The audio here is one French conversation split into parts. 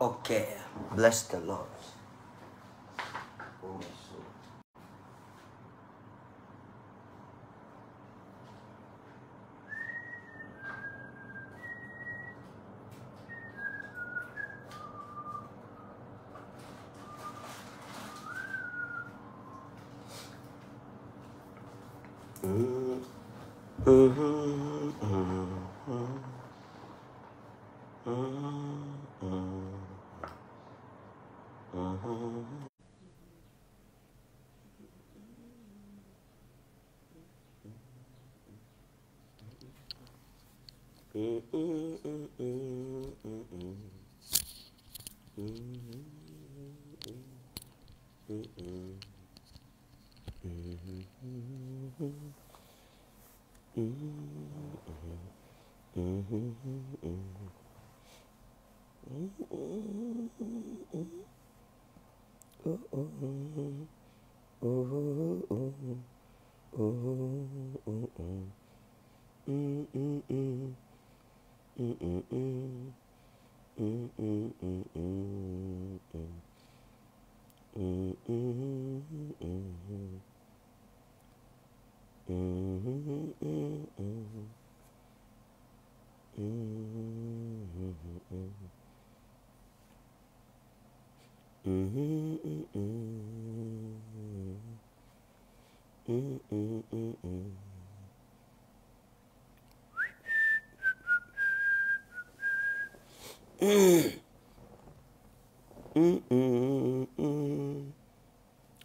Okay, bless the Lord. Mm-hmm.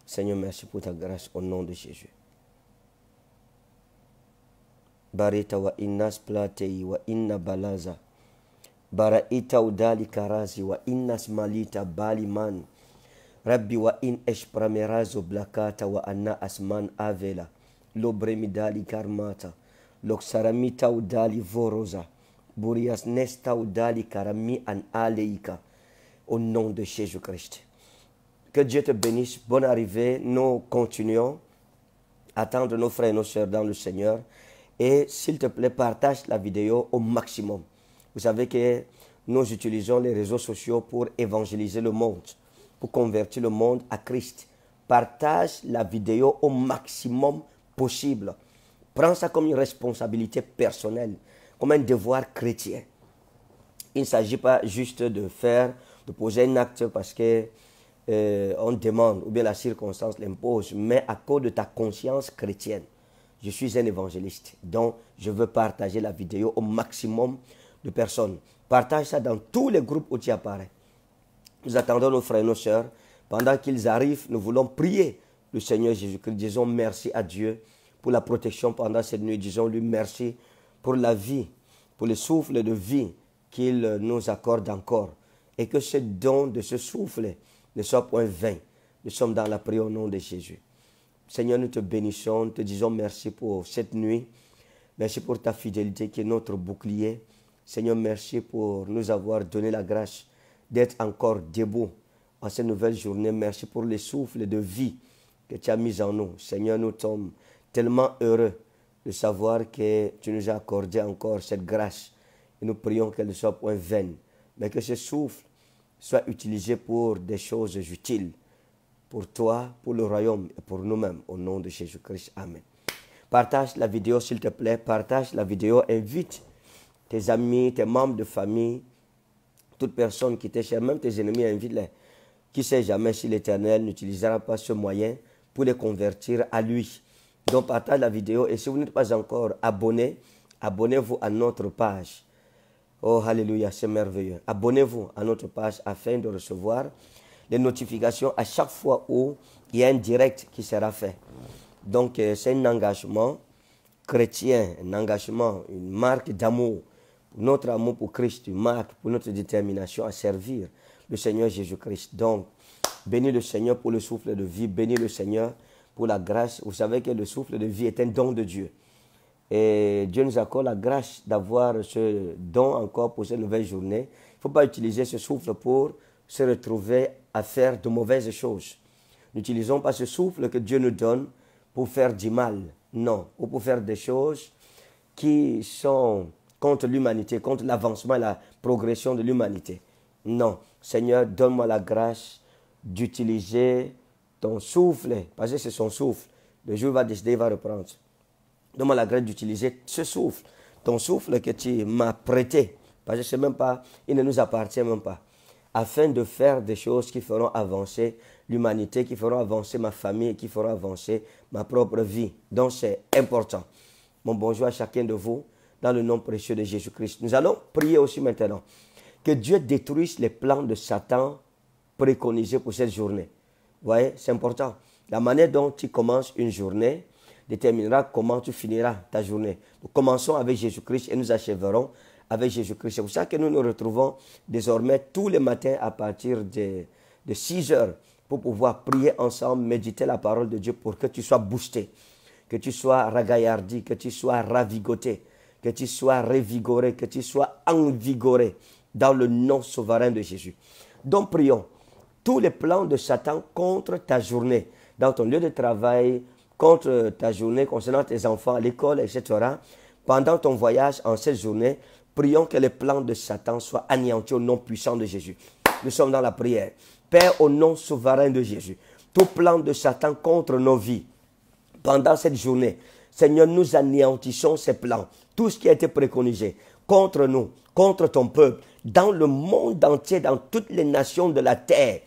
Seigneur, merci pour ta grâce au nom de Jésus. Barita wa innas splatei wa inna balaza baraita udali karazi wa inna malita bali rabbi wa in razo blakata wa anna asman avela lobremidali karmata loksaramita udali vorosa burias nesta udali karami an aleika au nom de Jésus-Christ. Que Dieu te bénisse. Bonne arrivée. Nous continuons attendre nos frères et nos sœurs dans le Seigneur. Et s'il te plaît, partage la vidéo au maximum. Vous savez que nous utilisons les réseaux sociaux pour évangéliser le monde, pour convertir le monde à Christ. Partage la vidéo au maximum possible. Prends ça comme une responsabilité personnelle, comme un devoir chrétien. Il ne s'agit pas juste de faire, de poser un acte parce que euh, on demande ou bien la circonstance l'impose, mais à cause de ta conscience chrétienne. Je suis un évangéliste, donc je veux partager la vidéo au maximum de personnes. Partage ça dans tous les groupes où tu apparais. Nous attendons nos frères et nos sœurs. Pendant qu'ils arrivent, nous voulons prier le Seigneur Jésus-Christ. Disons merci à Dieu pour la protection pendant cette nuit. Disons-lui merci pour la vie, pour le souffle de vie qu'il nous accorde encore. Et que ce don de ce souffle ne soit point vain. Nous sommes dans la prière au nom de Jésus. Seigneur, nous te bénissons, nous te disons merci pour cette nuit. Merci pour ta fidélité qui est notre bouclier. Seigneur, merci pour nous avoir donné la grâce d'être encore debout en cette nouvelle journée. Merci pour les souffles de vie que tu as mis en nous. Seigneur, nous sommes tellement heureux de savoir que tu nous as accordé encore cette grâce. Et nous prions qu'elle ne soit point vaine, mais que ce souffle soit utilisé pour des choses utiles, pour toi, pour le royaume et pour nous-mêmes. Au nom de Jésus-Christ, Amen. Partage la vidéo, s'il te plaît. Partage la vidéo. Invite tes amis, tes membres de famille, toute personne qui t'est chère, même tes ennemis, invite-les. Qui sait jamais si l'Éternel n'utilisera pas ce moyen pour les convertir à lui. Donc partage la vidéo et si vous n'êtes pas encore abonné, abonnez-vous à notre page. Oh, alléluia, c'est merveilleux. Abonnez-vous à notre page afin de recevoir les notifications à chaque fois où il y a un direct qui sera fait. Donc, euh, c'est un engagement chrétien, un engagement, une marque d'amour notre amour pour Christ marque pour notre détermination à servir le Seigneur Jésus-Christ. Donc, bénis le Seigneur pour le souffle de vie, bénis le Seigneur pour la grâce. Vous savez que le souffle de vie est un don de Dieu. Et Dieu nous accorde la grâce d'avoir ce don encore pour cette nouvelle journée. Il ne faut pas utiliser ce souffle pour se retrouver à faire de mauvaises choses. N'utilisons pas ce souffle que Dieu nous donne pour faire du mal, non, ou pour faire des choses qui sont contre l'humanité, contre l'avancement et la progression de l'humanité. Non, Seigneur, donne-moi la grâce d'utiliser ton souffle, parce que c'est son souffle. Le jour va décider, il va reprendre. Donne-moi la grâce d'utiliser ce souffle, ton souffle que tu m'as prêté, parce que c'est même pas, il ne nous appartient même pas, afin de faire des choses qui feront avancer l'humanité, qui feront avancer ma famille, qui feront avancer ma propre vie. Donc c'est important. Mon bonjour à chacun de vous dans le nom précieux de Jésus-Christ. Nous allons prier aussi maintenant que Dieu détruise les plans de Satan préconisés pour cette journée. Vous voyez, c'est important. La manière dont tu commences une journée déterminera comment tu finiras ta journée. Nous commençons avec Jésus-Christ et nous achèverons avec Jésus-Christ. C'est pour ça que nous nous retrouvons désormais tous les matins à partir de, 6 heures pour pouvoir prier ensemble, méditer la parole de Dieu pour que tu sois boosté, que tu sois ragaillardi, que tu sois ravigoté, que tu sois révigoré, que tu sois envigoré dans le nom souverain de Jésus. Donc prions tous les plans de Satan contre ta journée, dans ton lieu de travail, contre ta journée concernant tes enfants l'école, etc. Pendant ton voyage en cette journée, prions que les plans de Satan soient anéantis au nom puissant de Jésus. Nous sommes dans la prière. Père, au nom souverain de Jésus, tout plan de Satan contre nos vies, pendant cette journée, Seigneur, nous anéantissons ces plans, tout ce qui a été préconisé contre nous, contre ton peuple, dans le monde entier, dans toutes les nations de la terre.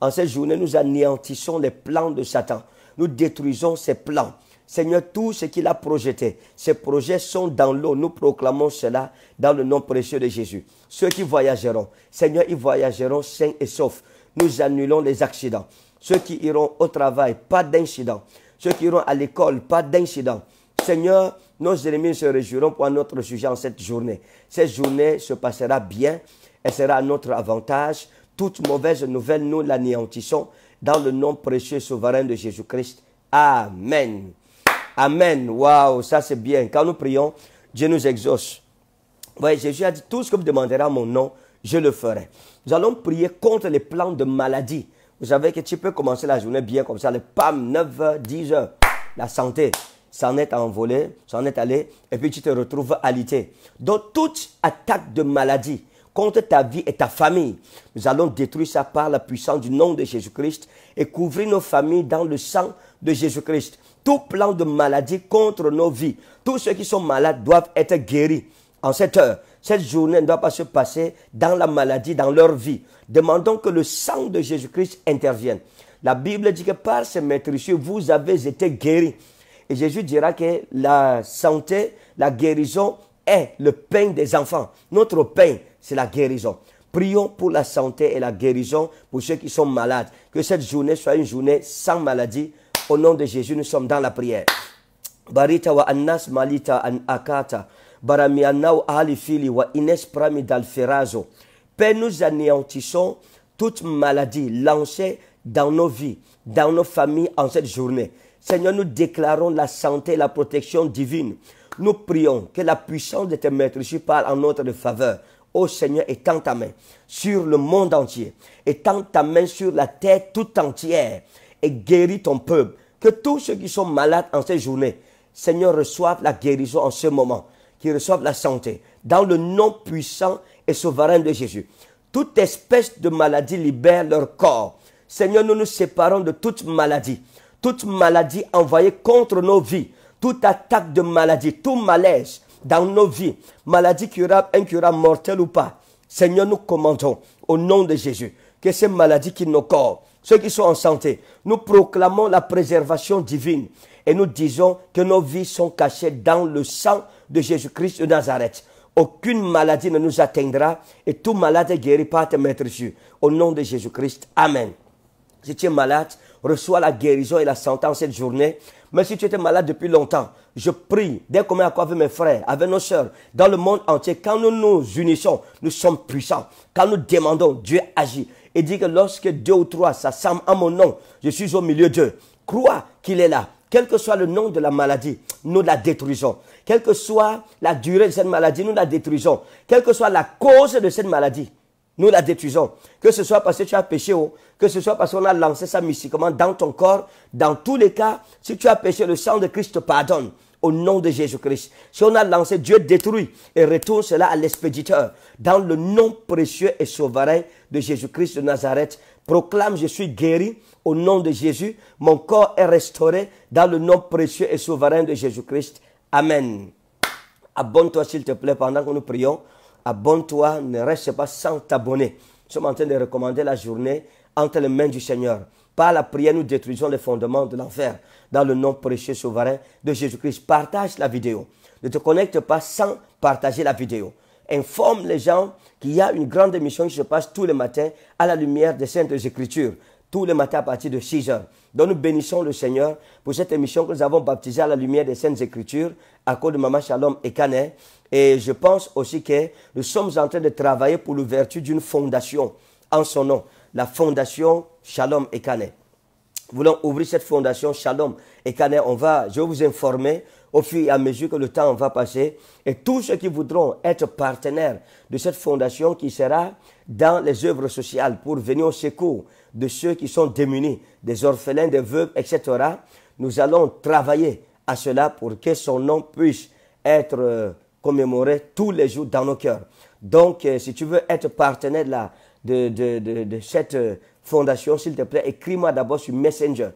En cette journée, nous anéantissons les plans de Satan. Nous détruisons ses plans. Seigneur, tout ce qu'il a projeté, ses projets sont dans l'eau. Nous proclamons cela dans le nom précieux de Jésus. Ceux qui voyageront, Seigneur, ils voyageront sains et saufs. Nous annulons les accidents. Ceux qui iront au travail, pas d'incident ceux qui iront à l'école, pas d'incident. Seigneur, nos ennemis se réjouiront pour notre sujet en cette journée. Cette journée se passera bien, elle sera à notre avantage. Toute mauvaise nouvelle, nous l'anéantissons dans le nom précieux souverain de Jésus-Christ. Amen. Amen. Waouh, ça c'est bien. Quand nous prions, Dieu nous exauce. voyez, Jésus a dit, tout ce que vous demanderez à mon nom, je le ferai. Nous allons prier contre les plans de maladie vous savez que tu peux commencer la journée bien comme ça, Les pam, 9h, 10h, la santé s'en est envolée, s'en est allée et puis tu te retrouves alité. Donc toute attaque de maladie contre ta vie et ta famille, nous allons détruire ça par la puissance du nom de Jésus-Christ et couvrir nos familles dans le sang de Jésus-Christ. Tout plan de maladie contre nos vies, tous ceux qui sont malades doivent être guéris en cette heure. Cette journée ne doit pas se passer dans la maladie, dans leur vie. Demandons que le sang de Jésus-Christ intervienne. La Bible dit que par ses maîtrises, vous avez été guéris. Et Jésus dira que la santé, la guérison est le pain des enfants. Notre pain, c'est la guérison. Prions pour la santé et la guérison pour ceux qui sont malades. Que cette journée soit une journée sans maladie. Au nom de Jésus, nous sommes dans la prière. Barita wa annas malita an akata. Père, nous anéantissons toute maladie lancée dans nos vies, dans nos familles en cette journée. Seigneur, nous déclarons la santé et la protection divine. Nous prions que la puissance de tes tu parle en notre faveur. Ô Seigneur, étends ta main sur le monde entier, étends ta main sur la terre toute entière et guéris ton peuple. Que tous ceux qui sont malades en cette journée, Seigneur, reçoivent la guérison en ce moment qui reçoivent la santé, dans le nom puissant et souverain de Jésus. Toute espèce de maladie libère leur corps. Seigneur, nous nous séparons de toute maladie, toute maladie envoyée contre nos vies, toute attaque de maladie, tout malaise dans nos vies, maladie curable, incurable, mortelle ou pas. Seigneur, nous commandons au nom de Jésus que ces maladies qui nos corps, ceux qui sont en santé, nous proclamons la préservation divine et nous disons que nos vies sont cachées dans le sang de Jésus-Christ de Nazareth. Aucune maladie ne nous atteindra et tout malade est guéri par tes maîtres Jésus, Au nom de Jésus-Christ, Amen. Si tu es malade, reçois la guérison et la santé en cette journée. Mais si tu étais malade depuis longtemps, je prie, dès qu'on est avec mes frères, avec nos soeurs, dans le monde entier, quand nous nous unissons, nous sommes puissants. Quand nous demandons, Dieu agit. Et dit que lorsque deux ou trois s'assemblent en mon nom, je suis au milieu d'eux. Crois qu'il est là quel que soit le nom de la maladie, nous la détruisons. Quelle que soit la durée de cette maladie, nous la détruisons. Quelle que soit la cause de cette maladie, nous la détruisons. Que ce soit parce que tu as péché oh, que ce soit parce qu'on a lancé ça mystiquement dans ton corps, dans tous les cas, si tu as péché, le sang de Christ te pardonne. Au nom de Jésus-Christ. Si on a lancé, Dieu détruit et retourne cela à l'expéditeur. Dans le nom précieux et souverain de Jésus-Christ de Nazareth, proclame, je suis guéri, au nom de Jésus, mon corps est restauré dans le nom précieux et souverain de Jésus-Christ. Amen. Abonne-toi s'il te plaît pendant que nous prions. Abonne-toi, ne reste pas sans t'abonner. Nous sommes en train de recommander la journée entre les mains du Seigneur. Par la prière, nous détruisons les fondements de l'enfer. Dans le nom précieux et souverain de Jésus-Christ, partage la vidéo. Ne te connecte pas sans partager la vidéo. Informe les gens qu'il y a une grande émission qui se passe tous les matins à la lumière des Saintes Écritures tous les matins à partir de 6 heures. Donc nous bénissons le Seigneur pour cette émission que nous avons baptisée à la lumière des Saintes Écritures à cause de Maman Shalom et Canet. Et je pense aussi que nous sommes en train de travailler pour l'ouverture d'une fondation en son nom, la fondation Shalom et Canet. Nous voulons ouvrir cette fondation Shalom et Canet. On va, je vais vous informer au fur et à mesure que le temps va passer. Et tous ceux qui voudront être partenaires de cette fondation qui sera dans les œuvres sociales pour venir au secours de ceux qui sont démunis, des orphelins, des veuves, etc. Nous allons travailler à cela pour que son nom puisse être euh, commémoré tous les jours dans nos cœurs. Donc, euh, si tu veux être partenaire de, cette euh, fondation, s'il te plaît, écris-moi d'abord sur Messenger.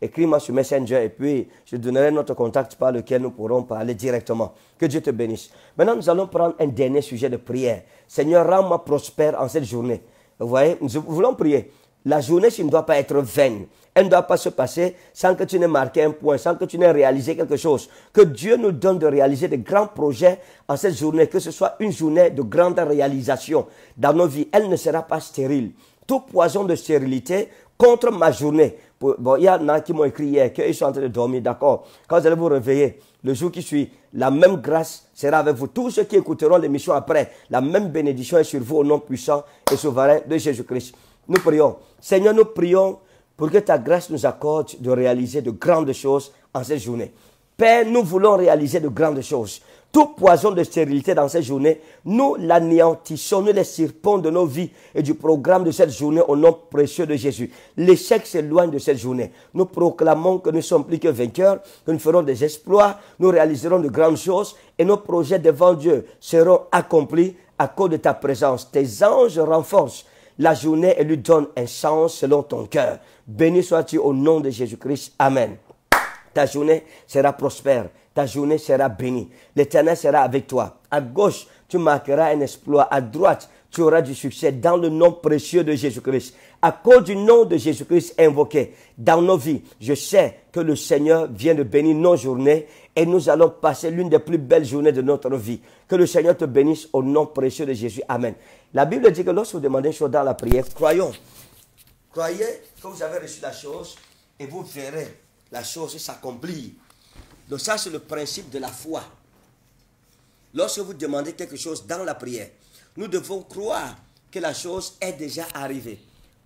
Écris-moi sur Messenger et puis je donnerai notre contact par lequel nous pourrons parler directement. Que Dieu te bénisse. Maintenant, nous allons prendre un dernier sujet de prière. Seigneur, rends-moi prospère en cette journée. Vous voyez, nous voulons prier. La journée ne doit pas être vaine. Elle ne doit pas se passer sans que tu n'aies marqué un point, sans que tu n'aies réalisé quelque chose. Que Dieu nous donne de réaliser de grands projets en cette journée, que ce soit une journée de grande réalisation dans nos vies. Elle ne sera pas stérile. Tout poison de stérilité contre ma journée. Bon, il y en a qui m'ont écrit hier qu'ils sont en train de dormir, d'accord. Quand vous allez vous réveiller, le jour qui suit, la même grâce sera avec vous. Tous ceux qui écouteront l'émission après, la même bénédiction est sur vous au nom puissant et souverain de Jésus-Christ. Nous prions. Seigneur, nous prions pour que ta grâce nous accorde de réaliser de grandes choses en cette journée. Père, nous voulons réaliser de grandes choses. Tout poison de stérilité dans cette journée, nous l'anéantissons, nous les serpons de nos vies et du programme de cette journée au nom précieux de Jésus. L'échec s'éloigne de cette journée. Nous proclamons que nous sommes plus que vainqueurs, que nous ferons des exploits, nous réaliserons de grandes choses et nos projets devant Dieu seront accomplis à cause de ta présence. Tes anges renforcent la journée elle lui donne un sens selon ton cœur. Béni sois-tu au nom de Jésus-Christ. Amen. Ta journée sera prospère. Ta journée sera bénie. L'Éternel sera avec toi. À gauche, tu marqueras un exploit. À droite, tu auras du succès dans le nom précieux de Jésus-Christ. À cause du nom de Jésus-Christ invoqué dans nos vies, je sais que le Seigneur vient de bénir nos journées et nous allons passer l'une des plus belles journées de notre vie. Que le Seigneur te bénisse au nom précieux de Jésus. Amen. La Bible dit que lorsque vous demandez une chose dans la prière, croyons. Croyez que vous avez reçu la chose et vous verrez la chose s'accomplir. Donc ça, c'est le principe de la foi. Lorsque vous demandez quelque chose dans la prière, nous devons croire que la chose est déjà arrivée.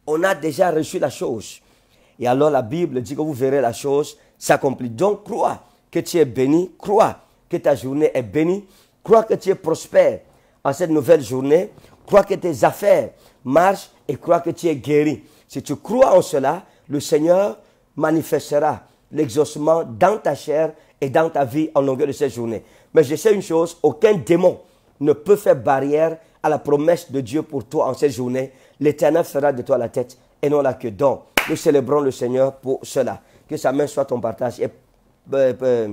On a déjà reçu la chose. Et alors la Bible dit que vous verrez la chose s'accomplir. Donc crois que tu es béni, crois que ta journée est bénie, crois que tu es prospère en cette nouvelle journée, crois que tes affaires marchent et crois que tu es guéri. Si tu crois en cela, le Seigneur manifestera l'exaucement dans ta chair et dans ta vie en longueur de cette journée. Mais je sais une chose, aucun démon ne peut faire barrière à la promesse de Dieu pour toi en cette journée. L'Éternel fera de toi la tête et non la queue. Donc, nous célébrons le Seigneur pour cela. Que sa main soit ton partage. Et euh, euh,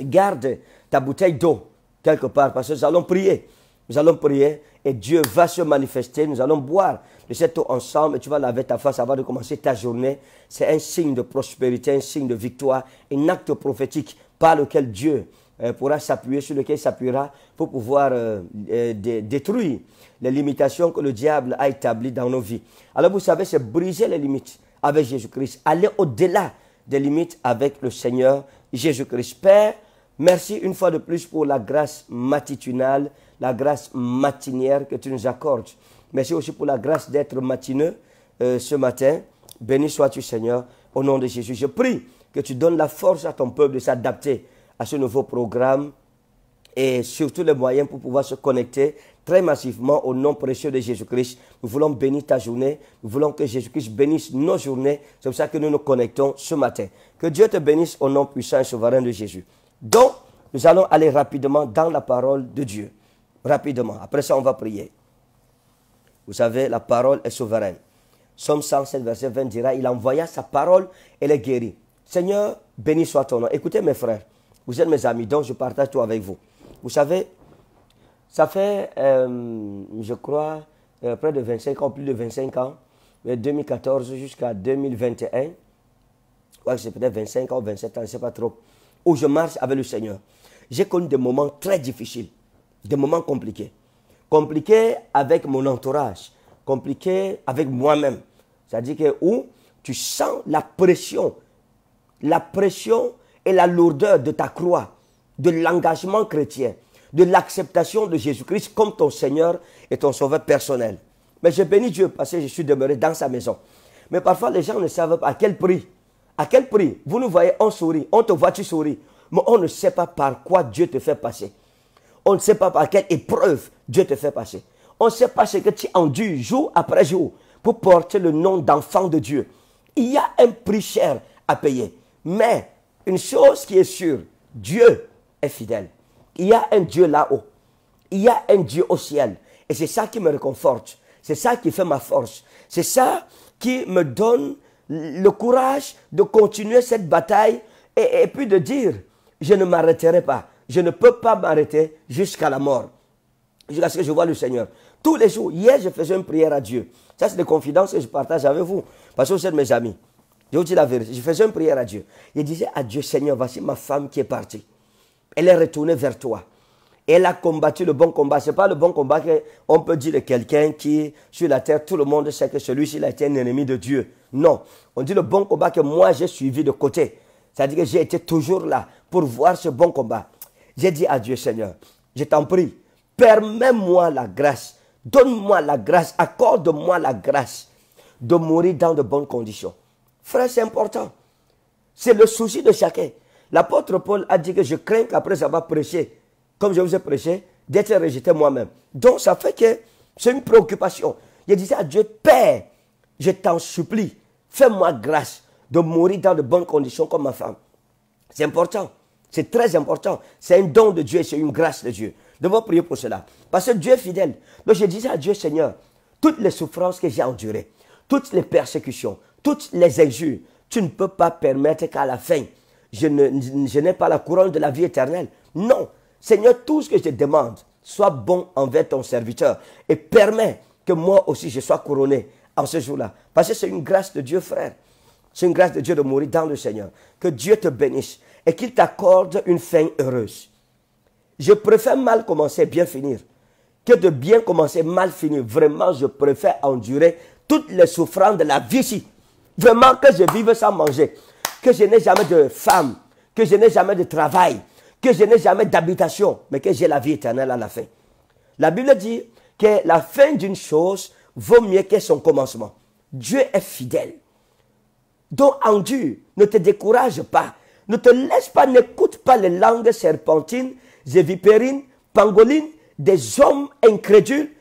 garde ta bouteille d'eau quelque part parce que nous allons prier. Nous allons prier et Dieu va se manifester. Nous allons boire de cette eau ensemble et tu vas laver ta face avant de commencer ta journée. C'est un signe de prospérité, un signe de victoire, un acte prophétique par lequel Dieu euh, pourra s'appuyer, sur lequel il s'appuiera pour pouvoir euh, euh, détruire les limitations que le diable a établies dans nos vies. Alors vous savez, c'est briser les limites avec Jésus-Christ, aller au-delà des limites avec le Seigneur Jésus-Christ. Père, merci une fois de plus pour la grâce matitunale, la grâce matinière que tu nous accordes. Merci aussi pour la grâce d'être matineux ce matin. Béni sois-tu Seigneur, au nom de Jésus. Je prie que tu donnes la force à ton peuple de s'adapter à ce nouveau programme et surtout les moyens pour pouvoir se connecter très massivement au nom précieux de Jésus-Christ. Nous voulons bénir ta journée. Nous voulons que Jésus-Christ bénisse nos journées. C'est pour ça que nous nous connectons ce matin. Que Dieu te bénisse au nom puissant et souverain de Jésus. Donc, nous allons aller rapidement dans la parole de Dieu. Rapidement. Après ça, on va prier. Vous savez, la parole est souveraine. Somme 107, verset 20 dira, il envoya sa parole et les guérit. Seigneur, bénis soit ton nom. Écoutez mes frères. Vous êtes mes amis, donc je partage tout avec vous. Vous savez, ça fait, euh, je crois, euh, près de 25 ans, plus de 25 ans, de 2014 jusqu'à 2021, ouais, c'est peut-être 25 ans, 27 ans, je ne sais pas trop, où je marche avec le Seigneur. J'ai connu des moments très difficiles, des moments compliqués. Compliqués avec mon entourage, compliqués avec moi-même. C'est-à-dire que où tu sens la pression, la pression et la lourdeur de ta croix, de l'engagement chrétien, de l'acceptation de Jésus-Christ comme ton Seigneur et ton Sauveur personnel. Mais j'ai béni Dieu parce que je suis demeuré dans sa maison. Mais parfois, les gens ne savent pas à quel prix. À quel prix Vous nous voyez, on sourit, on te voit, tu souris. Mais on ne sait pas par quoi Dieu te fait passer. On ne sait pas par quelle épreuve Dieu te fait passer. On ne sait pas ce que tu endures jour après jour pour porter le nom d'enfant de Dieu. Il y a un prix cher à payer. Mais une chose qui est sûre, Dieu est fidèle. Il y a un Dieu là-haut. Il y a un Dieu au ciel. Et c'est ça qui me réconforte. C'est ça qui fait ma force. C'est ça qui me donne le courage de continuer cette bataille et, puis de dire, je ne m'arrêterai pas. Je ne peux pas m'arrêter jusqu'à la mort. Jusqu'à ce que je vois le Seigneur. Tous les jours, hier, je faisais une prière à Dieu. Ça, c'est des confidences que je partage avec vous. Parce que vous êtes mes amis. Je vous dis la vérité. Je faisais une prière à Dieu. Il disait à Dieu, Seigneur, voici ma femme qui est partie. Elle est retournée vers toi. Elle a combattu le bon combat. Ce n'est pas le bon combat qu'on peut dire de quelqu'un qui, sur la terre, tout le monde sait que celui-ci a été un ennemi de Dieu. Non. On dit le bon combat que moi, j'ai suivi de côté. C'est-à-dire que j'ai été toujours là pour voir ce bon combat. J'ai dit à Dieu, Seigneur, je t'en prie, permets-moi la grâce. Donne-moi la grâce. Accorde-moi la grâce de mourir dans de bonnes conditions. Frère, c'est important. C'est le souci de chacun. L'apôtre Paul a dit que je crains qu'après avoir prêché, comme je vous ai prêché, d'être rejeté moi-même. Donc ça fait que c'est une préoccupation. Il disais à Dieu, Père, je t'en supplie, fais-moi grâce de mourir dans de bonnes conditions comme ma femme. C'est important. C'est très important. C'est un don de Dieu, c'est une grâce de Dieu. Devons prier pour cela. Parce que Dieu est fidèle. Donc je disais à Dieu, Seigneur, toutes les souffrances que j'ai endurées, toutes les persécutions, toutes les injures, tu ne peux pas permettre qu'à la fin, je, je n'ai pas la couronne de la vie éternelle. Non, Seigneur, tout ce que je demande, sois bon envers ton serviteur et permets que moi aussi je sois couronné en ce jour-là. Parce que c'est une grâce de Dieu, frère. C'est une grâce de Dieu de mourir dans le Seigneur. Que Dieu te bénisse et qu'il t'accorde une fin heureuse. Je préfère mal commencer, bien finir, que de bien commencer, mal finir. Vraiment, je préfère endurer toutes les souffrances de la vie ici. Vraiment, que je vive sans manger, que je n'ai jamais de femme, que je n'ai jamais de travail, que je n'ai jamais d'habitation, mais que j'ai la vie éternelle à la fin. La Bible dit que la fin d'une chose vaut mieux que son commencement. Dieu est fidèle. Donc Dieu, ne te décourage pas, ne te laisse pas, n'écoute pas les langues serpentines, vipérines, pangolines, des hommes incrédules,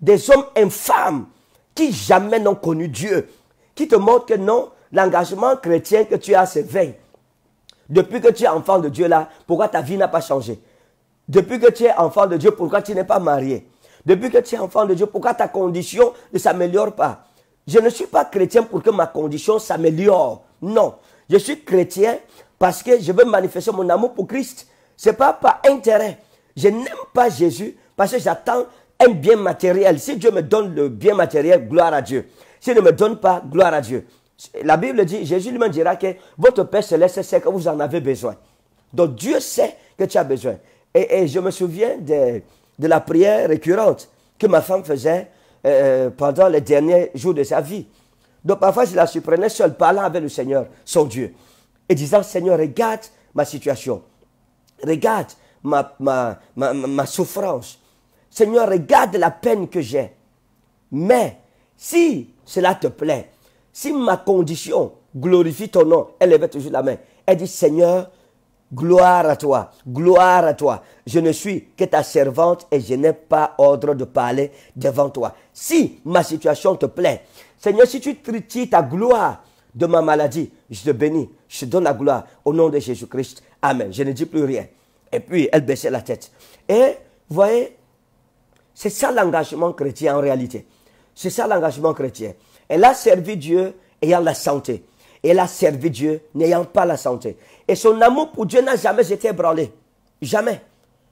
des hommes infâmes qui jamais n'ont connu Dieu, qui te montre que non, l'engagement chrétien que tu as vain. Depuis que tu es enfant de Dieu là, pourquoi ta vie n'a pas changé Depuis que tu es enfant de Dieu, pourquoi tu n'es pas marié Depuis que tu es enfant de Dieu, pourquoi ta condition ne s'améliore pas Je ne suis pas chrétien pour que ma condition s'améliore. Non, je suis chrétien parce que je veux manifester mon amour pour Christ. Ce n'est pas par intérêt. Je n'aime pas Jésus parce que j'attends un bien matériel. Si Dieu me donne le bien matériel, gloire à Dieu. Si il ne me donne pas, gloire à Dieu. La Bible dit, Jésus lui-même dira que votre Père céleste sait que vous en avez besoin. Donc Dieu sait que tu as besoin. Et, je me souviens de, de, la prière récurrente que ma femme faisait euh, euh, pendant les derniers jours de sa vie. Donc parfois, je la surprenais seule, parlant avec le Seigneur, son Dieu, et disant, Seigneur, regarde ma situation. Regarde ma, ma, ma souffrance. Seigneur, regarde la peine que j'ai. Mais si cela te plaît, si ma condition glorifie ton nom, elle levait toujours la main. Elle dit, Seigneur, gloire à toi, gloire à toi. Je ne suis que ta servante et je n'ai pas ordre de parler devant toi. Si ma situation te plaît, Seigneur, si tu tritis ta gloire de ma maladie, je te bénis, je te donne la gloire au nom de Jésus-Christ. Amen. Je ne dis plus rien. Et puis, elle baissait la tête. Et, voyez, c'est ça l'engagement chrétien en réalité. C'est ça l'engagement chrétien. Elle a servi Dieu ayant la santé. Elle a servi Dieu n'ayant pas la santé. Et son amour pour Dieu n'a jamais été ébranlé. Jamais.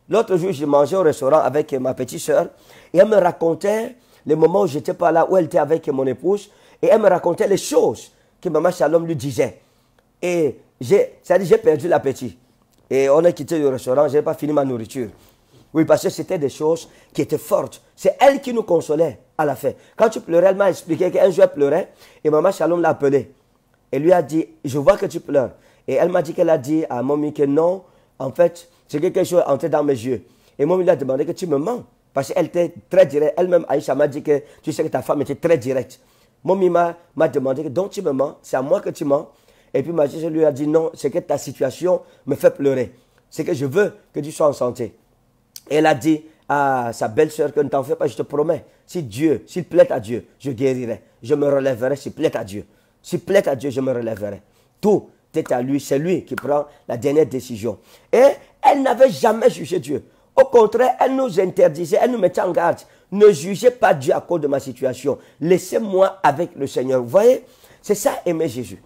L'autre jour, j'ai mangé au restaurant avec ma petite soeur et elle me racontait le moment où j'étais pas là, où elle était avec mon épouse et elle me racontait les choses que maman Shalom lui disait. Et j'ai perdu l'appétit. Et on a quitté le restaurant, je n'ai pas fini ma nourriture. Oui, parce que c'était des choses qui étaient fortes. C'est elle qui nous consolait à la fin. Quand tu pleurais, elle m'a expliqué qu'un jour elle pleurait et maman Shalom l'a appelée. Et lui a dit, je vois que tu pleures. Et elle m'a dit qu'elle a dit à Momi que non, en fait, c'est quelque chose entré dans mes yeux. Et Momi lui a demandé que tu me mens. Parce qu'elle était très directe. Elle-même, Aïcha m'a dit que tu sais que ta femme était très directe. Momi m'a demandé que donc tu me mens, c'est à moi que tu mens. Et puis ma je lui a dit non, c'est que ta situation me fait pleurer. C'est que je veux que tu sois en santé elle a dit à sa belle-sœur que ne t'en fais pas, je te promets, si Dieu, s'il plaît à Dieu, je guérirai, je me relèverai, s'il plaît à Dieu. S'il plaît à Dieu, je me relèverai. Tout est à lui, c'est lui qui prend la dernière décision. Et elle n'avait jamais jugé Dieu. Au contraire, elle nous interdisait, elle nous mettait en garde. Ne jugez pas Dieu à cause de ma situation. Laissez-moi avec le Seigneur. Vous voyez, c'est ça aimer Jésus.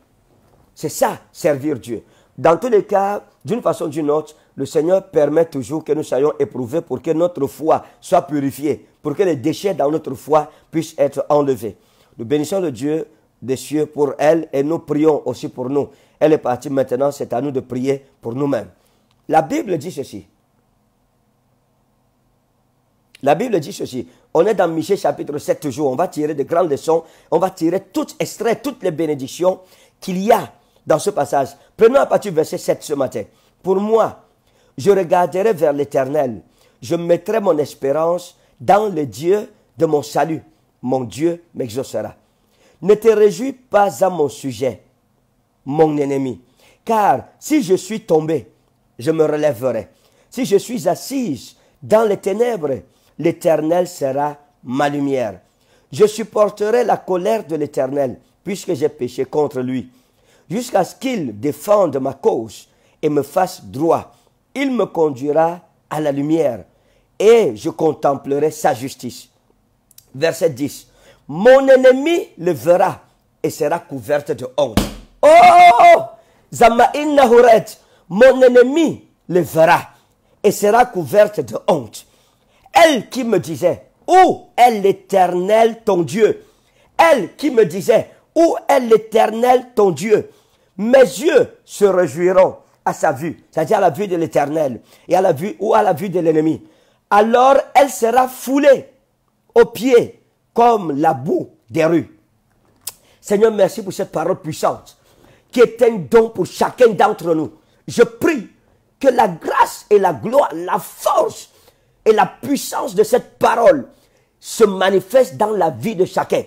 C'est ça servir Dieu. Dans tous les cas, d'une façon ou d'une autre, le Seigneur permet toujours que nous soyons éprouvés pour que notre foi soit purifiée, pour que les déchets dans notre foi puissent être enlevés. Nous bénissons le Dieu des cieux pour elle et nous prions aussi pour nous. Elle est partie maintenant, c'est à nous de prier pour nous-mêmes. La Bible dit ceci. La Bible dit ceci. On est dans Michée chapitre 7 toujours. On va tirer de grandes leçons. On va tirer tout extrait, toutes les bénédictions qu'il y a dans ce passage. Prenons à partir du verset 7 ce matin. Pour moi, je regarderai vers l'Éternel. Je mettrai mon espérance dans le Dieu de mon salut. Mon Dieu m'exaucera. Ne te réjouis pas à mon sujet, mon ennemi, car si je suis tombé, je me relèverai. Si je suis assise dans les ténèbres, l'Éternel sera ma lumière. Je supporterai la colère de l'Éternel, puisque j'ai péché contre lui, jusqu'à ce qu'il défende ma cause et me fasse droit il me conduira à la lumière et je contemplerai sa justice. Verset 10. Mon ennemi le verra et sera couverte de honte. Oh Zamaïn Nahuret, mon ennemi le verra et sera couverte de honte. Elle qui me disait, où est l'Éternel ton Dieu Elle qui me disait, où est l'Éternel ton Dieu Mes yeux se réjouiront à sa vue, c'est-à-dire à la vue de l'Éternel, et à la vue ou à la vue de l'ennemi. Alors elle sera foulée aux pieds comme la boue des rues. Seigneur, merci pour cette parole puissante qui est un don pour chacun d'entre nous. Je prie que la grâce et la gloire, la force et la puissance de cette parole se manifestent dans la vie de chacun.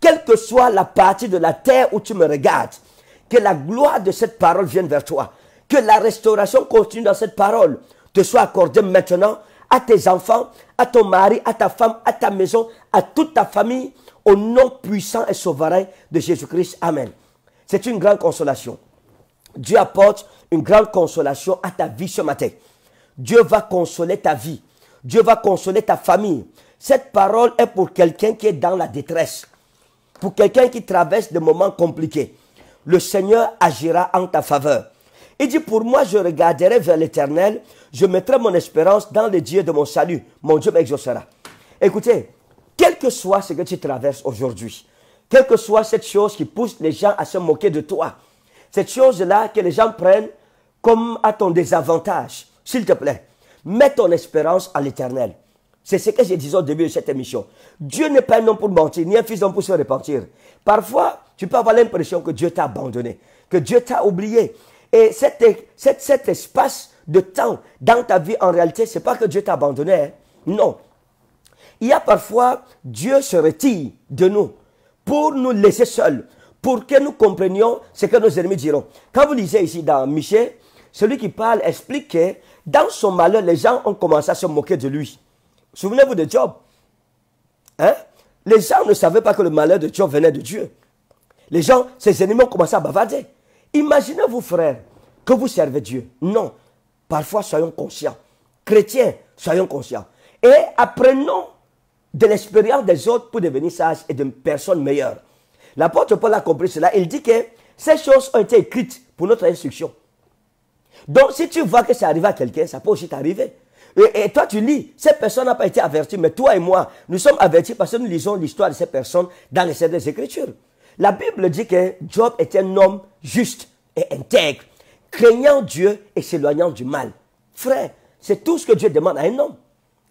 Quelle que soit la partie de la terre où tu me regardes, que la gloire de cette parole vienne vers toi. Que la restauration continue dans cette parole te soit accordée maintenant à tes enfants, à ton mari, à ta femme, à ta maison, à toute ta famille, au nom puissant et souverain de Jésus-Christ. Amen. C'est une grande consolation. Dieu apporte une grande consolation à ta vie ce matin. Dieu va consoler ta vie. Dieu va consoler ta famille. Cette parole est pour quelqu'un qui est dans la détresse, pour quelqu'un qui traverse des moments compliqués. Le Seigneur agira en ta faveur. Il dit, pour moi, je regarderai vers l'éternel, je mettrai mon espérance dans le Dieu de mon salut. Mon Dieu m'exaucera. Écoutez, quel que soit ce que tu traverses aujourd'hui, quelle que soit cette chose qui pousse les gens à se moquer de toi, cette chose-là que les gens prennent comme à ton désavantage, s'il te plaît, mets ton espérance à l'éternel. C'est ce que j'ai dit au début de cette émission. Dieu n'est pas un homme pour mentir, ni un fils d'homme pour se repentir. Parfois, tu peux avoir l'impression que Dieu t'a abandonné, que Dieu t'a oublié. Et cet, espace de temps dans ta vie, en réalité, c'est pas que Dieu t'a abandonné. Hein. Non. Il y a parfois, Dieu se retire de nous pour nous laisser seuls, pour que nous comprenions ce que nos ennemis diront. Quand vous lisez ici dans Michel, celui qui parle explique que dans son malheur, les gens ont commencé à se moquer de lui. Souvenez-vous de Job. Hein. Les gens ne savaient pas que le malheur de Job venait de Dieu. Les gens, ses ennemis ont commencé à bavarder. Imaginez vous frères que vous servez Dieu. Non. Parfois, soyons conscients. Chrétiens, soyons conscients. Et apprenons de l'expérience des autres pour devenir sages et de personnes meilleures. L'apôtre Paul a compris cela. Il dit que ces choses ont été écrites pour notre instruction. Donc, si tu vois que ça arrive à quelqu'un, ça peut aussi t'arriver. Et, et, toi, tu lis, cette personne n'a pas été avertie, mais toi et moi, nous sommes avertis parce que nous lisons l'histoire de ces personnes dans les des Écritures. La Bible dit que Job est un homme juste et intègre, craignant Dieu et s'éloignant du mal. Frère, c'est tout ce que Dieu demande à un homme.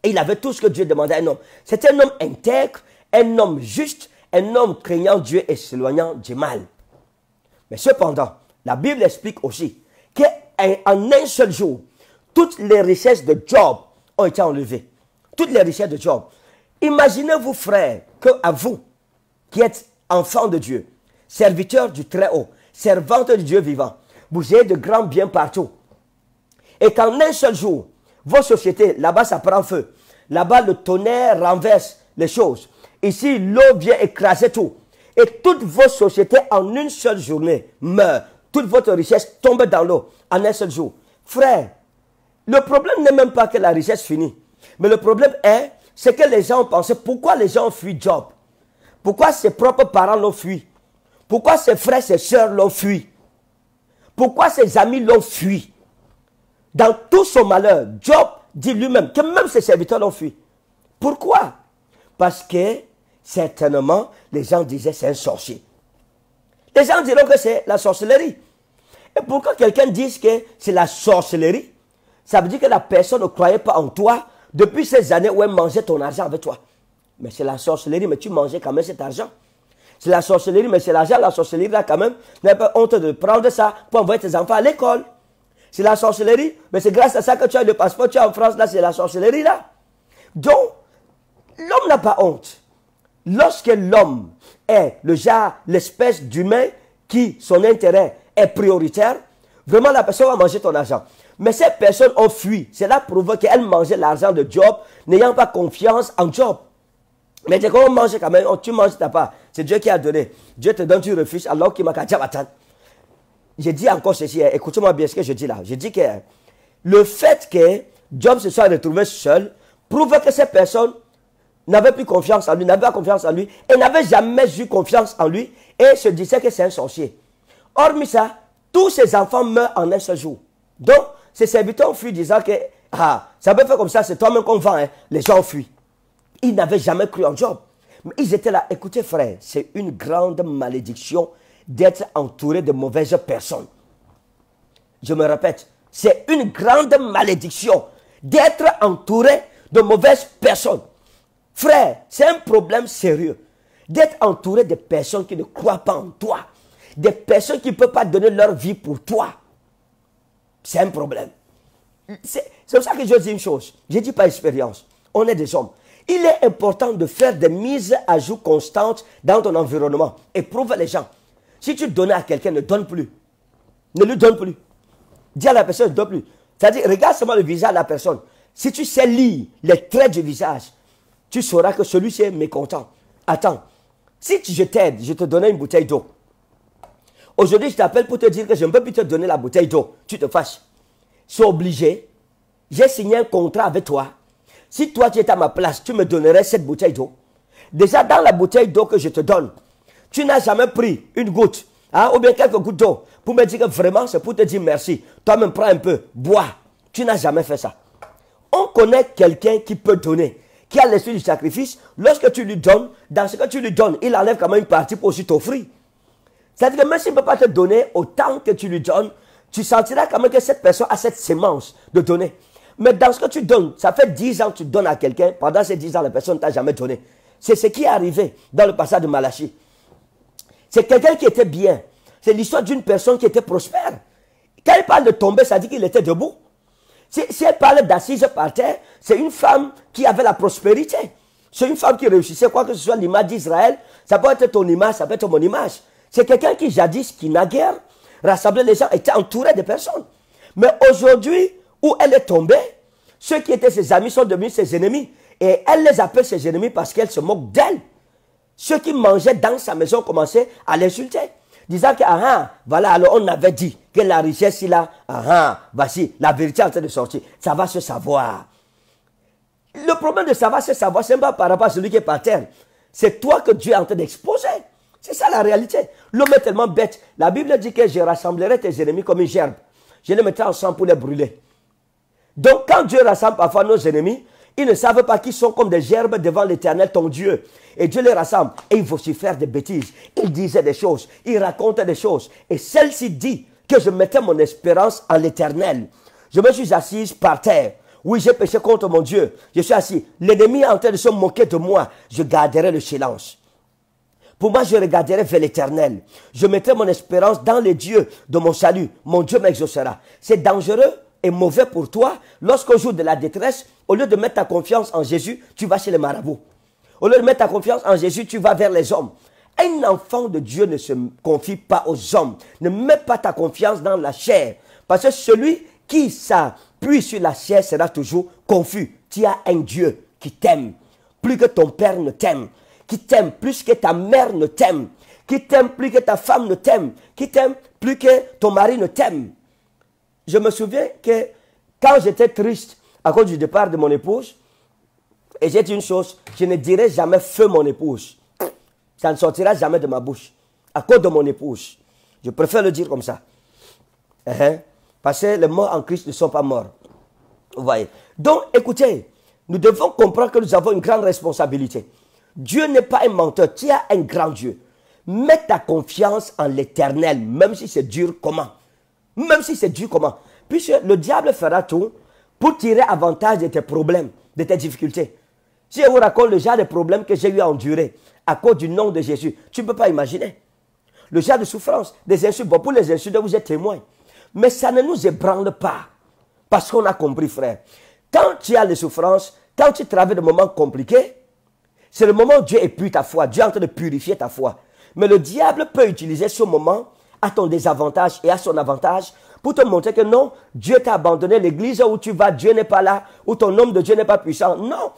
Et il avait tout ce que Dieu demandait à un homme. C'est un homme intègre, un homme juste, un homme craignant Dieu et s'éloignant du mal. Mais cependant, la Bible explique aussi qu'en un seul jour, toutes les richesses de Job ont été enlevées. Toutes les richesses de Job. Imaginez-vous, frère, que à vous, qui êtes enfants de Dieu, serviteurs du Très-Haut, servantes du Dieu vivant. Vous avez de grands biens partout. Et qu'en un seul jour, vos sociétés, là-bas, ça prend feu. Là-bas, le tonnerre renverse les choses. Ici, l'eau vient écraser tout. Et toutes vos sociétés, en une seule journée, meurent. Toute votre richesse tombe dans l'eau en un seul jour. Frère, le problème n'est même pas que la richesse finit. Mais le problème est, c'est que les gens pensent, pourquoi les gens fuient Job pourquoi ses propres parents l'ont fui Pourquoi ses frères, ses soeurs l'ont fui Pourquoi ses amis l'ont fui Dans tout son malheur, Job dit lui-même que même ses serviteurs l'ont fui. Pourquoi Parce que certainement, les gens disaient c'est un sorcier. Les gens diront que c'est la sorcellerie. Et pourquoi quelqu'un dise que c'est la sorcellerie Ça veut dire que la personne ne croyait pas en toi depuis ces années où elle mangeait ton argent avec toi mais c'est la sorcellerie, mais tu mangeais quand même cet argent. C'est la sorcellerie, mais c'est l'argent, la sorcellerie là quand même. n'a pas honte de prendre ça pour envoyer tes enfants à l'école. C'est la sorcellerie, mais c'est grâce à ça que tu as le passeport, tu es en France là, c'est la sorcellerie là. Donc, l'homme n'a pas honte. Lorsque l'homme est le genre, l'espèce d'humain qui, son intérêt est prioritaire, vraiment la personne va manger ton argent. Mais ces personnes ont fui. Cela prouve qu'elles mangeaient l'argent de Job, n'ayant pas confiance en Job. Mais quand on mange quand même, oh, tu manges ta part. C'est Dieu qui a donné. Dieu te donne, tu refuses. Alors qu'il m'a J'ai dit encore ceci, hein. écoutez-moi bien ce que je dis là. Je dis que hein, le fait que Job se soit retrouvé seul prouve que cette personne n'avait plus confiance en lui, n'avait pas confiance en lui, et n'avait jamais eu confiance en lui, et se disait que c'est un sorcier. Hormis ça, tous ses enfants meurent en un seul jour. Donc, ses serviteurs ont fui disant que, ah, ça peut faire comme ça, c'est toi-même qu'on vend, hein. les gens ont fui. Ils n'avaient jamais cru en Job. Mais ils étaient là, écoutez frère, c'est une grande malédiction d'être entouré de mauvaises personnes. Je me répète, c'est une grande malédiction d'être entouré de mauvaises personnes. Frère, c'est un problème sérieux d'être entouré de personnes qui ne croient pas en toi, des personnes qui ne peuvent pas donner leur vie pour toi. C'est un problème. C'est pour ça que je dis une chose, je ne dis pas expérience, on est des hommes. Il est important de faire des mises à jour constantes dans ton environnement. Éprouve les gens. Si tu donnes à quelqu'un, ne donne plus. Ne lui donne plus. Dis à la personne, ne donne plus. C'est-à-dire, regarde seulement le visage de la personne. Si tu sais lire les traits du visage, tu sauras que celui-ci est mécontent. Attends, si je t'aide, je te donnais une bouteille d'eau. Aujourd'hui, je t'appelle pour te dire que je ne peux plus te donner la bouteille d'eau. Tu te fâches. Je suis obligé. J'ai signé un contrat avec toi si toi, tu étais à ma place, tu me donnerais cette bouteille d'eau. Déjà, dans la bouteille d'eau que je te donne, tu n'as jamais pris une goutte hein, ou bien quelques gouttes d'eau pour me dire que vraiment, c'est pour te dire merci. Toi-même, prends un peu, bois. Tu n'as jamais fait ça. On connaît quelqu'un qui peut donner, qui a l'esprit du sacrifice. Lorsque tu lui donnes, dans ce que tu lui donnes, il enlève quand même une partie pour aussi t'offrir. C'est-à-dire que même s'il ne peut pas te donner autant que tu lui donnes, tu sentiras quand même que cette personne a cette sémence de donner. Mais dans ce que tu donnes, ça fait 10 ans que tu donnes à quelqu'un. Pendant ces 10 ans, la personne ne t'a jamais donné. C'est ce qui est arrivé dans le passage de Malachie. C'est quelqu'un qui était bien. C'est l'histoire d'une personne qui était prospère. Quand elle parle de tomber, ça dit qu'il était debout. Si, si elle parle d'assise par terre, c'est une femme qui avait la prospérité. C'est une femme qui réussissait, quoi que ce soit l'image d'Israël. Ça peut être ton image, ça peut être mon image. C'est quelqu'un qui jadis, qui naguère, rassemblait les gens, était entouré de personnes. Mais aujourd'hui, où elle est tombée, ceux qui étaient ses amis sont devenus ses ennemis. Et elle les appelle ses ennemis parce qu'elle se moque d'elle. Ceux qui mangeaient dans sa maison commençaient à l'insulter. Disant que, ah, ah voilà, alors on avait dit que la richesse, il a, ah, ah, voici, la vérité est en train de sortir. Ça va se savoir. Le problème de va se savoir, c'est pas par rapport à celui qui est par terre. C'est toi que Dieu est en train d'exposer. C'est ça la réalité. L'homme est tellement bête. La Bible dit que je rassemblerai tes ennemis comme une gerbe. Je les mettrai ensemble pour les brûler. Donc quand Dieu rassemble parfois nos ennemis, ils ne savent pas qu'ils sont comme des gerbes devant l'éternel, ton Dieu. Et Dieu les rassemble. Et ils vont aussi faire des bêtises. Ils disaient des choses. Ils racontaient des choses. Et celle-ci dit que je mettais mon espérance en l'éternel. Je me suis assise par terre. Oui, j'ai péché contre mon Dieu. Je suis assis. L'ennemi est en train de se moquer de moi. Je garderai le silence. Pour moi, je regarderai vers l'éternel. Je mettrai mon espérance dans les dieux de mon salut. Mon Dieu m'exaucera. C'est dangereux est mauvais pour toi, lorsqu'au jour de la détresse, au lieu de mettre ta confiance en Jésus, tu vas chez les marabouts. Au lieu de mettre ta confiance en Jésus, tu vas vers les hommes. Un enfant de Dieu ne se confie pas aux hommes. Ne mets pas ta confiance dans la chair. Parce que celui qui s'appuie sur la chair sera toujours confus. Tu as un Dieu qui t'aime plus que ton père ne t'aime, qui t'aime plus que ta mère ne t'aime, qui t'aime plus que ta femme ne t'aime, qui t'aime plus que ton mari ne t'aime je me souviens que quand j'étais triste à cause du départ de mon épouse, et j'ai dit une chose, je ne dirai jamais feu mon épouse. Ça ne sortira jamais de ma bouche. À cause de mon épouse. Je préfère le dire comme ça. Uh-huh. Parce que les morts en Christ ne sont pas morts. Vous voyez. Donc, écoutez, nous devons comprendre que nous avons une grande responsabilité. Dieu n'est pas un menteur. Tu as un grand Dieu. Mets ta confiance en l'éternel, même si c'est dur. Comment même si c'est dur comment. Puisque le diable fera tout pour tirer avantage de tes problèmes, de tes difficultés. Si je vous raconte le genre de problèmes que j'ai eu à endurer à cause du nom de Jésus, tu ne peux pas imaginer. Le genre de souffrance, des insultes, bon, pour les insultes, vous êtes témoin. Mais ça ne nous ébranle pas. Parce qu'on a compris, frère. Quand tu as des souffrances, quand tu traverses des moments compliqués, c'est le moment où Dieu épuise ta foi. Dieu est en train de purifier ta foi. Mais le diable peut utiliser ce moment à ton désavantage et à son avantage pour te montrer que non, Dieu t'a abandonné. L'église où tu vas, Dieu n'est pas là, où ton homme de Dieu n'est pas puissant. Non,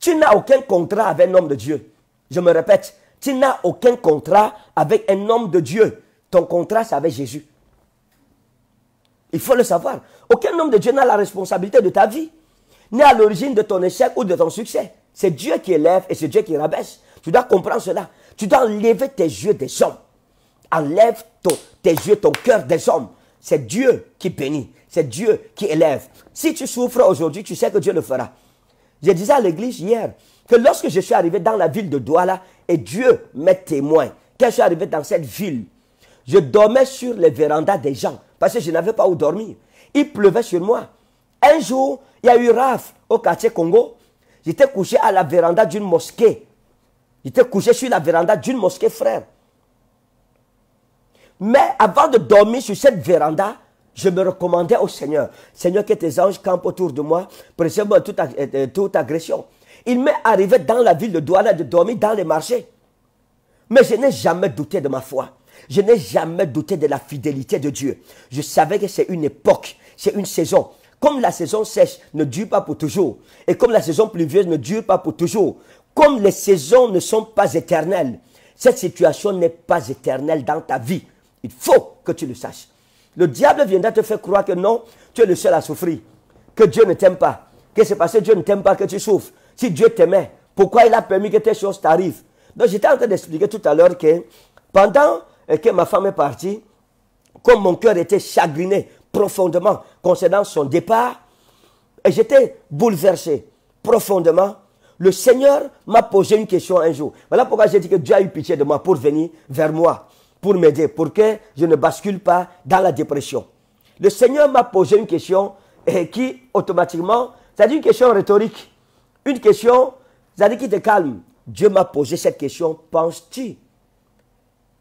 tu n'as aucun contrat avec un homme de Dieu. Je me répète, tu n'as aucun contrat avec un homme de Dieu. Ton contrat, c'est avec Jésus. Il faut le savoir. Aucun homme de Dieu n'a la responsabilité de ta vie, ni à l'origine de ton échec ou de ton succès. C'est Dieu qui élève et c'est Dieu qui rabaisse. Tu dois comprendre cela. Tu dois enlever tes yeux des hommes enlève tes yeux, ton cœur des hommes. C'est Dieu qui bénit. C'est Dieu qui élève. Si tu souffres aujourd'hui, tu sais que Dieu le fera. Je disais à l'église hier que lorsque je suis arrivé dans la ville de Douala et Dieu m'est témoin, quand je suis arrivé dans cette ville, je dormais sur les vérandas des gens parce que je n'avais pas où dormir. Il pleuvait sur moi. Un jour, il y a eu rafle au quartier Congo. J'étais couché à la véranda d'une mosquée. J'étais couché sur la véranda d'une mosquée, frère. Mais avant de dormir sur cette véranda, je me recommandais au Seigneur. Seigneur, que tes anges campent autour de moi, préserve-moi toute, euh, euh, toute agression. Il m'est arrivé dans la ville de Douala de dormir dans les marchés. Mais je n'ai jamais douté de ma foi. Je n'ai jamais douté de la fidélité de Dieu. Je savais que c'est une époque, c'est une saison. Comme la saison sèche ne dure pas pour toujours, et comme la saison pluvieuse ne dure pas pour toujours, comme les saisons ne sont pas éternelles, cette situation n'est pas éternelle dans ta vie. Il faut que tu le saches. Le diable viendra te faire croire que non, tu es le seul à souffrir, que Dieu ne t'aime pas. Que c'est parce que Dieu ne t'aime pas que tu souffres. Si Dieu t'aimait, pourquoi il a permis que tes choses t'arrivent Donc j'étais en train d'expliquer tout à l'heure que pendant euh, que ma femme est partie, comme mon cœur était chagriné profondément concernant son départ, et j'étais bouleversé profondément, le Seigneur m'a posé une question un jour. Voilà pourquoi j'ai dit que Dieu a eu pitié de moi pour venir vers moi pour m'aider, pour que je ne bascule pas dans la dépression. Le Seigneur m'a posé une question et eh, qui, automatiquement, c'est une question rhétorique. Une question, cest à qui te calme. Dieu m'a posé cette question. Penses-tu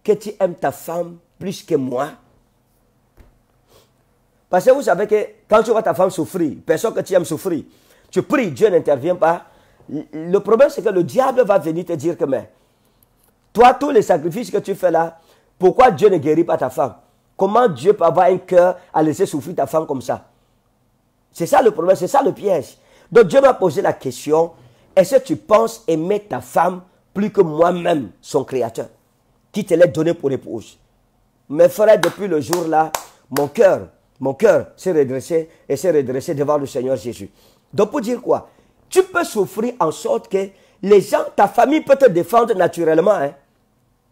que tu aimes ta femme plus que moi? Parce que vous savez que quand tu vois ta femme souffrir, personne que tu aimes souffrir, tu pries, Dieu n'intervient pas. Le problème, c'est que le diable va venir te dire que, mais, toi, tous les sacrifices que tu fais là, pourquoi Dieu ne guérit pas ta femme Comment Dieu peut avoir un cœur à laisser souffrir ta femme comme ça C'est ça le problème, c'est ça le piège. Donc Dieu m'a posé la question, est-ce que tu penses aimer ta femme plus que moi-même, son créateur, qui te l'a donné pour épouse Mes frères, depuis le jour-là, mon cœur, mon cœur s'est redressé et s'est redressé devant le Seigneur Jésus. Donc pour dire quoi Tu peux souffrir en sorte que les gens, ta famille peut te défendre naturellement. Hein.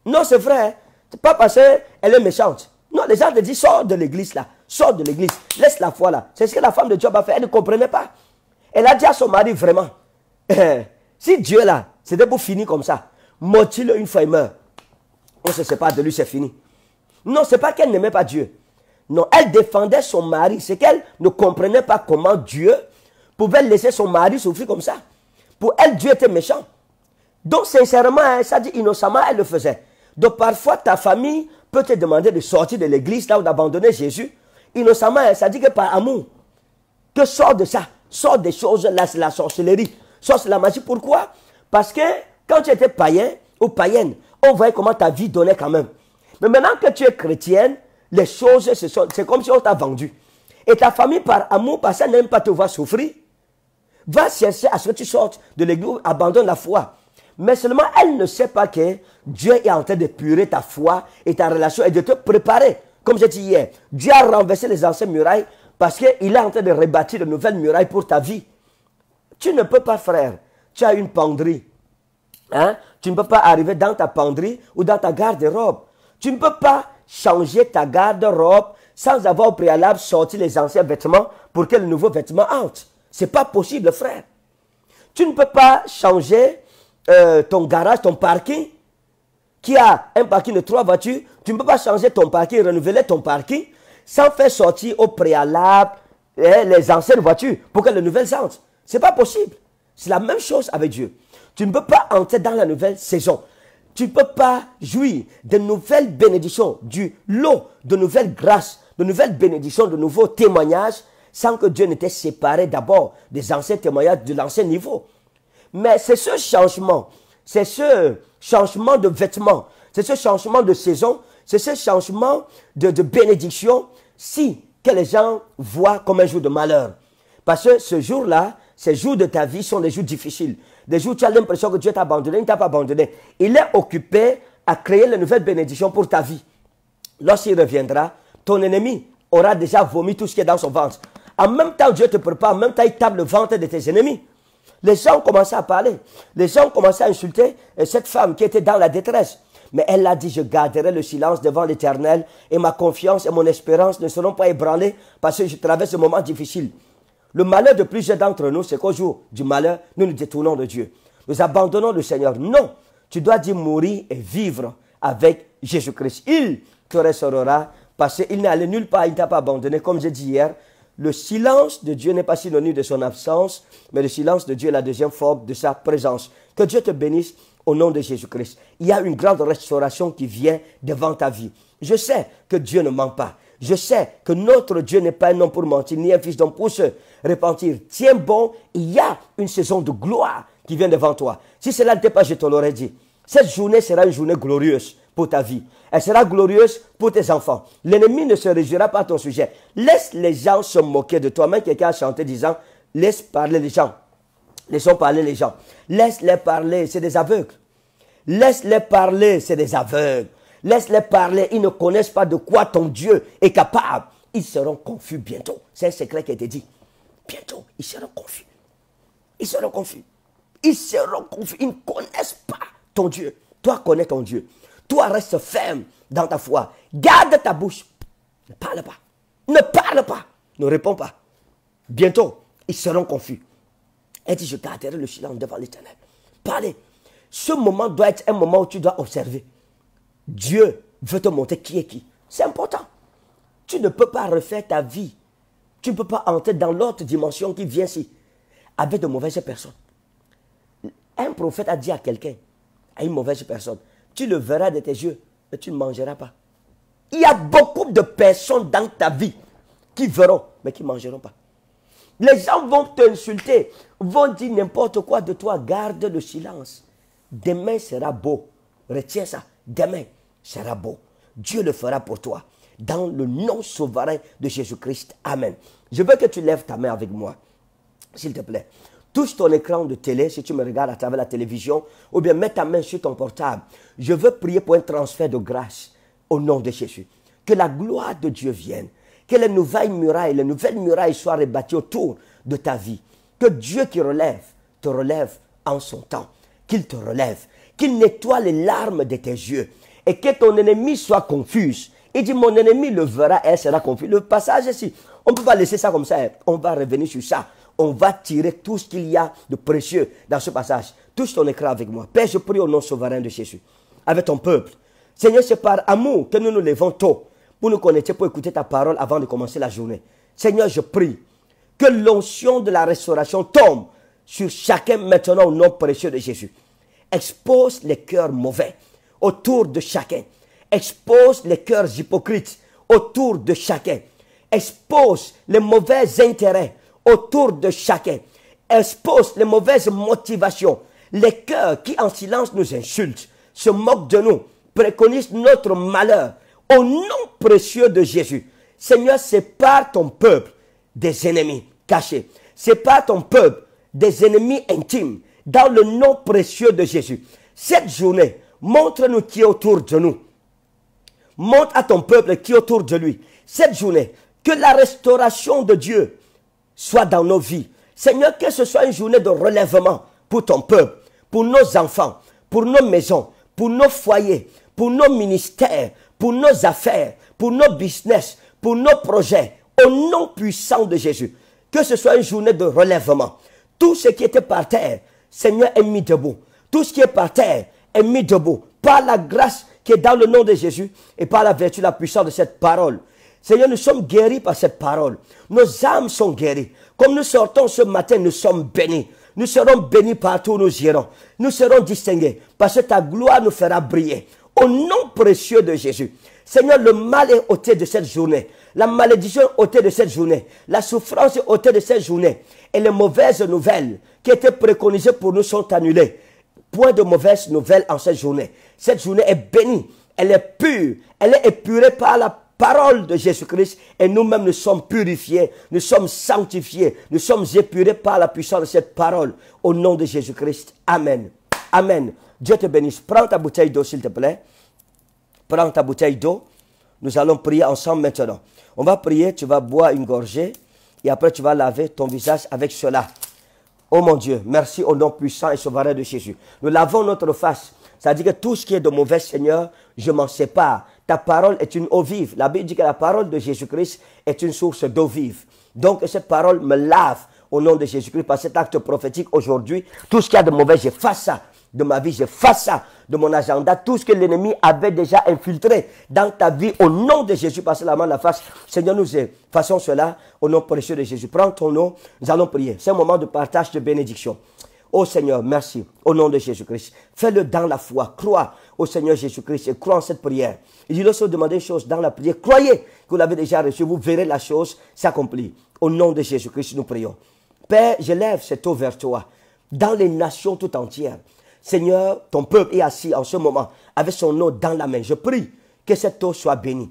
Non, c'est vrai. Hein pas parce qu'elle est méchante. Non, les gens te disent, sors de l'église là. Sors de l'église. Laisse la foi là. C'est ce que la femme de Job a fait. Elle ne comprenait pas. Elle a dit à son mari vraiment, si Dieu là, c'était pour finir comme ça, mort-il une fois, il meurt. On se sépare de lui, c'est fini. Non, c'est pas qu'elle n'aimait pas Dieu. Non, elle défendait son mari. C'est qu'elle ne comprenait pas comment Dieu pouvait laisser son mari souffrir comme ça. Pour elle, Dieu était méchant. Donc, sincèrement, hein, ça dit innocemment, elle le faisait. Donc parfois, ta famille peut te demander de sortir de l'église, là ou d'abandonner Jésus. Innocemment, hein, ça dit que par amour, que sort de ça, sort des choses, là c'est la sorcellerie, sors de la magie. Pourquoi Parce que quand tu étais païen ou païenne, on voyait comment ta vie donnait quand même. Mais maintenant que tu es chrétienne, les choses, c'est comme si on t'a vendu. Et ta famille, par amour, parce qu'elle n'aime pas te voir souffrir, va chercher à ce que tu sortes de l'église, abandonne la foi. Mais seulement elle ne sait pas que Dieu est en train de purer ta foi et ta relation et de te préparer. Comme j'ai dit hier, Dieu a renversé les anciennes murailles parce qu'il est en train de rebâtir de nouvelles murailles pour ta vie. Tu ne peux pas, frère. Tu as une penderie. Hein? Tu ne peux pas arriver dans ta penderie ou dans ta garde-robe. Tu ne peux pas changer ta garde-robe sans avoir au préalable sorti les anciens vêtements pour que le nouveau vêtement Ce C'est pas possible, frère. Tu ne peux pas changer euh, ton garage, ton parking, qui a un parking de trois voitures, tu ne peux pas changer ton parking, renouveler ton parking, sans faire sortir au préalable hein, les anciennes voitures pour que les nouvelles entrent. Ce n'est pas possible. C'est la même chose avec Dieu. Tu ne peux pas entrer dans la nouvelle saison. Tu ne peux pas jouir de nouvelles bénédictions, du lot de nouvelles grâces, de nouvelles bénédictions, de nouveaux témoignages, sans que Dieu ne séparé d'abord des anciens témoignages de l'ancien niveau. Mais c'est ce changement, c'est ce changement de vêtements, c'est ce changement de saison, c'est ce changement de, bénédiction, si que les gens voient comme un jour de malheur. Parce que ce jour-là, ces jours de ta vie sont des jours difficiles. Des jours où tu as l'impression que Dieu t'a abandonné, il ne t'a pas abandonné. Il est occupé à créer les nouvelles bénédiction pour ta vie. Lorsqu'il reviendra, ton ennemi aura déjà vomi tout ce qui est dans son ventre. En même temps, Dieu te prépare, en même temps, il tape le ventre de tes ennemis. Les gens ont commencé à parler. Les gens ont commencé à insulter euh, cette femme qui était dans la détresse. Mais elle a dit, je garderai le silence devant l'Éternel et ma confiance et mon espérance ne seront pas ébranlées parce que je traverse ce moment difficile. Le malheur de plusieurs d'entre nous, c'est qu'au jour du malheur, nous nous détournons de Dieu. Nous abandonnons le Seigneur. Non, tu dois dire mourir et vivre avec Jésus-Christ. Il te restaurera parce qu'il n'est allé nulle part, il ne t'a pas abandonné. Comme j'ai dit hier, le silence de Dieu n'est pas synonyme de son absence, mais le silence de Dieu est la deuxième forme de sa présence. Que Dieu te bénisse au nom de Jésus-Christ. Il y a une grande restauration qui vient devant ta vie. Je sais que Dieu ne ment pas. Je sais que notre Dieu n'est pas un homme pour mentir, ni un fils d'homme pour se repentir. Tiens bon, il y a une saison de gloire qui vient devant toi. Si cela n'était pas, je te l'aurais dit. Cette journée sera une journée glorieuse pour ta vie. Elle sera glorieuse pour tes enfants. L'ennemi ne se réjouira pas à ton sujet. Laisse les gens se moquer de toi. Même quelqu'un a chanté disant, laisse parler les gens. Laissons parler les gens. Laisse-les parler, c'est des aveugles. Laisse-les parler, c'est des aveugles. Laisse-les parler, ils ne connaissent pas de quoi ton Dieu est capable. Ils seront confus bientôt. C'est un secret qui a été dit. Bientôt, ils seront confus. Ils seront confus. Ils seront confus. Ils ne connaissent pas ton Dieu. Toi connais ton Dieu. Toi, reste ferme dans ta foi. Garde ta bouche. Ne parle pas. Ne parle pas. Ne réponds pas. Bientôt, ils seront confus. Elle dit, je garderai le silence devant l'éternel. Parlez. Ce moment doit être un moment où tu dois observer. Dieu veut te montrer qui est qui. C'est important. Tu ne peux pas refaire ta vie. Tu ne peux pas entrer dans l'autre dimension qui vient ici avec de mauvaises personnes. Un prophète a dit à quelqu'un, à une mauvaise personne, tu le verras de tes yeux, mais tu ne mangeras pas. Il y a beaucoup de personnes dans ta vie qui verront, mais qui ne mangeront pas. Les gens vont t'insulter, vont dire n'importe quoi de toi, garde le silence. Demain sera beau. Retiens ça. Demain sera beau. Dieu le fera pour toi. Dans le nom souverain de Jésus-Christ. Amen. Je veux que tu lèves ta main avec moi. S'il te plaît touche ton écran de télé si tu me regardes à travers la télévision, ou bien mets ta main sur ton portable. Je veux prier pour un transfert de grâce au nom de Jésus. Que la gloire de Dieu vienne. Que les nouvelles murailles, les nouvelles murailles soient rebâties autour de ta vie. Que Dieu qui relève, te relève en son temps. Qu'il te relève. Qu'il nettoie les larmes de tes yeux. Et que ton ennemi soit confus. Il dit, mon ennemi le verra, elle sera confus. Le passage ici, on ne peut pas laisser ça comme ça. On va revenir sur ça on va tirer tout ce qu'il y a de précieux dans ce passage. Touche ton écran avec moi. Père, je prie au nom souverain de Jésus, avec ton peuple. Seigneur, c'est par amour que nous nous levons tôt pour nous connecter, pour écouter ta parole avant de commencer la journée. Seigneur, je prie que l'onction de la restauration tombe sur chacun maintenant au nom précieux de Jésus. Expose les cœurs mauvais autour de chacun. Expose les cœurs hypocrites autour de chacun. Expose les mauvais intérêts autour de chacun, expose les mauvaises motivations, les cœurs qui en silence nous insultent, se moquent de nous, préconisent notre malheur. Au nom précieux de Jésus, Seigneur, sépare ton peuple des ennemis cachés. Sépare ton peuple des ennemis intimes dans le nom précieux de Jésus. Cette journée, montre-nous qui est autour de nous. Montre à ton peuple qui est autour de lui. Cette journée, que la restauration de Dieu soit dans nos vies. Seigneur, que ce soit une journée de relèvement pour ton peuple, pour nos enfants, pour nos maisons, pour nos foyers, pour nos ministères, pour nos affaires, pour nos business, pour nos projets, au nom puissant de Jésus. Que ce soit une journée de relèvement. Tout ce qui était par terre, Seigneur, est mis debout. Tout ce qui est par terre est mis debout. Par la grâce qui est dans le nom de Jésus et par la vertu, la puissance de cette parole. Seigneur, nous sommes guéris par cette parole. Nos âmes sont guéries. Comme nous sortons ce matin, nous sommes bénis. Nous serons bénis partout où nous irons. Nous serons distingués parce que ta gloire nous fera briller. Au nom précieux de Jésus. Seigneur, le mal est ôté de cette journée. La malédiction est ôtée de cette journée. La souffrance est ôtée de cette journée. Et les mauvaises nouvelles qui étaient préconisées pour nous sont annulées. Point de mauvaises nouvelles en cette journée. Cette journée est bénie. Elle est pure. Elle est épurée par la parole de Jésus-Christ et nous-mêmes nous sommes purifiés, nous sommes sanctifiés, nous sommes épurés par la puissance de cette parole. Au nom de Jésus-Christ. Amen. Amen. Dieu te bénisse. Prends ta bouteille d'eau, s'il te plaît. Prends ta bouteille d'eau. Nous allons prier ensemble maintenant. On va prier, tu vas boire une gorgée et après tu vas laver ton visage avec cela. Oh mon Dieu, merci au nom puissant et souverain de Jésus. Nous lavons notre face. C'est-à-dire que tout ce qui est de mauvais Seigneur, je m'en sépare. Ta parole est une eau vive. La Bible dit que la parole de Jésus-Christ est une source d'eau vive. Donc cette parole me lave au nom de Jésus-Christ par cet acte prophétique aujourd'hui. Tout ce qu'il y a de mauvais, j'efface ça de ma vie, je j'efface ça de mon agenda. Tout ce que l'ennemi avait déjà infiltré dans ta vie au nom de Jésus, passe la main la face. Seigneur, nous faisons cela au nom précieux de Jésus. Prends ton nom, nous allons prier. C'est un moment de partage de bénédiction. Oh Seigneur, merci. Au nom de Jésus-Christ. Fais-le dans la foi. Crois au Seigneur Jésus-Christ et crois en cette prière. Il dit, lorsque demandez une chose dans la prière, croyez que vous l'avez déjà reçue. Vous verrez la chose s'accomplir. Au nom de Jésus-Christ, nous prions. Père, je lève cette eau vers toi, dans les nations tout entières. Seigneur, ton peuple est assis en ce moment avec son eau dans la main. Je prie que cette eau soit bénie,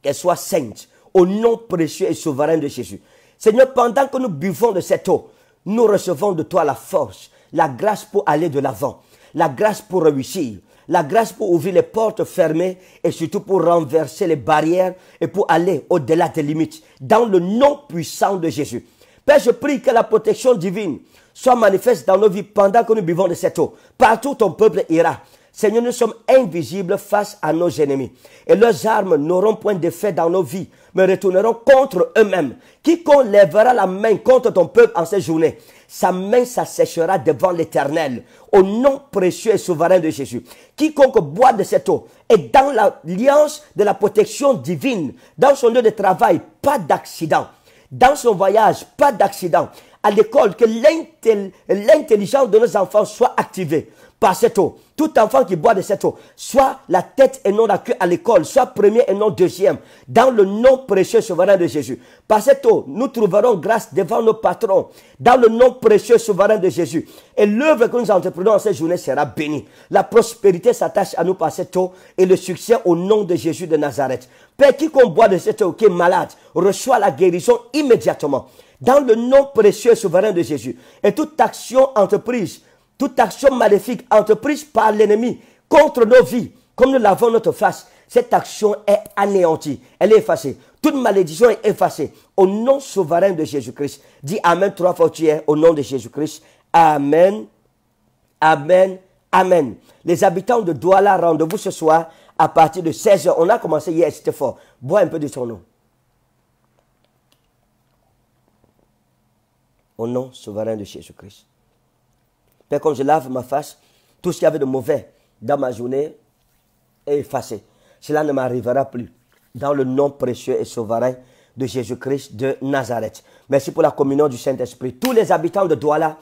qu'elle soit sainte, au nom précieux et souverain de Jésus. Seigneur, pendant que nous buvons de cette eau, nous recevons de toi la force, la grâce pour aller de l'avant, la grâce pour réussir, la grâce pour ouvrir les portes fermées et surtout pour renverser les barrières et pour aller au-delà des limites, dans le nom puissant de Jésus. Père, je prie que la protection divine soit manifeste dans nos vies pendant que nous vivons de cette eau. Partout ton peuple ira. Seigneur, nous sommes invisibles face à nos ennemis. Et leurs armes n'auront point d'effet dans nos vies, mais retourneront contre eux-mêmes. Quiconque lèvera la main contre ton peuple en ces journées, sa main s'asséchera devant l'éternel. Au nom précieux et souverain de Jésus. Quiconque boit de cette eau est dans l'alliance de la protection divine. Dans son lieu de travail, pas d'accident. Dans son voyage, pas d'accident à l'école, que l'intelligence de nos enfants soit activée par cette eau. Tout enfant qui boit de cette eau, soit la tête et non la queue à l'école, soit premier et non deuxième, dans le nom précieux souverain de Jésus. Par cette eau, nous trouverons grâce devant nos patrons, dans le nom précieux souverain de Jésus. Et l'œuvre que nous entreprenons en cette journée sera bénie. La prospérité s'attache à nous par cette eau et le succès au nom de Jésus de Nazareth. Père, quiconque boit de cette eau qui est malade, reçoit la guérison immédiatement dans le nom précieux et souverain de Jésus. Et toute action entreprise, toute action maléfique entreprise par l'ennemi contre nos vies, comme nous l'avons notre face, cette action est anéantie, elle est effacée. Toute malédiction est effacée au nom souverain de Jésus-Christ. Dis Amen trois fois tu es au nom de Jésus-Christ. Amen, Amen, Amen. Les habitants de Douala, rendez-vous ce soir à partir de 16h. On a commencé hier, c'était fort. Bois un peu de son nom. au nom souverain de Jésus-Christ. Père, comme je lave ma face, tout ce qu'il y avait de mauvais dans ma journée est effacé. Cela ne m'arrivera plus. Dans le nom précieux et souverain de Jésus-Christ de Nazareth. Merci pour la communion du Saint-Esprit. Tous les habitants de Douala,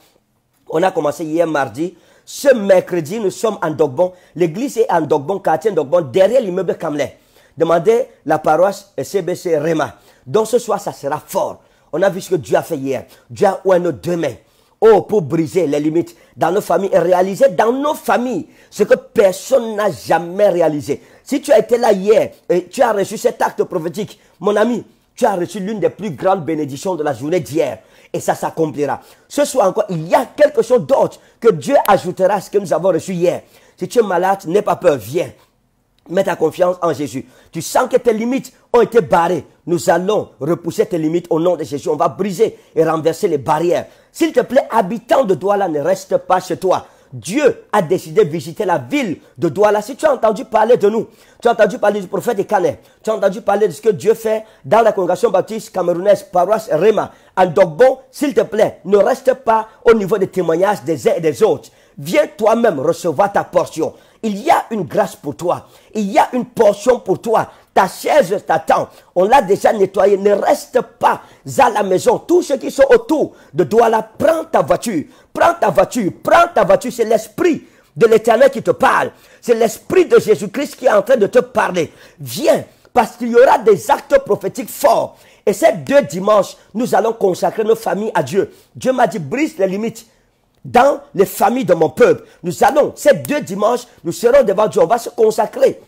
on a commencé hier mardi. Ce mercredi, nous sommes en Dogbon. L'église est en Dogbon, quartier Dogbon, derrière l'immeuble Kamlé. Demandez la paroisse CBC REMA. Donc ce soir, ça sera fort. On a vu ce que Dieu a fait hier. Dieu a ouvert nos deux mains. Oh, pour briser les limites dans nos familles et réaliser dans nos familles ce que personne n'a jamais réalisé. Si tu as été là hier et tu as reçu cet acte prophétique, mon ami, tu as reçu l'une des plus grandes bénédictions de la journée d'hier. Et ça s'accomplira. Ce soir encore, il y a quelque chose d'autre que Dieu ajoutera à ce que nous avons reçu hier. Si tu es malade, n'aie pas peur, viens. Mets ta confiance en Jésus. Tu sens que tes limites ont été barrées. Nous allons repousser tes limites au nom de Jésus. On va briser et renverser les barrières. S'il te plaît, habitant de Douala, ne reste pas chez toi. Dieu a décidé de visiter la ville de Douala. Si tu as entendu parler de nous, tu as entendu parler du prophète de tu as entendu parler de ce que Dieu fait dans la congrégation baptiste camerounaise, paroisse Réma, en Dogbon, s'il te plaît, ne reste pas au niveau des témoignages des uns et des autres. Viens toi-même recevoir ta portion. Il y a une grâce pour toi. Il y a une portion pour toi. Ta chaise t'attend. On l'a déjà nettoyée. Ne reste pas à la maison. Tous ceux qui sont autour de Douala, prends ta voiture. Prends ta voiture. Prends ta voiture. C'est l'esprit de l'éternel qui te parle. C'est l'esprit de Jésus-Christ qui est en train de te parler. Viens parce qu'il y aura des actes prophétiques forts. Et ces deux dimanches, nous allons consacrer nos familles à Dieu. Dieu m'a dit, brise les limites dans les familles de mon peuple. Nous allons, ces deux dimanches, nous serons devant Dieu. On va se consacrer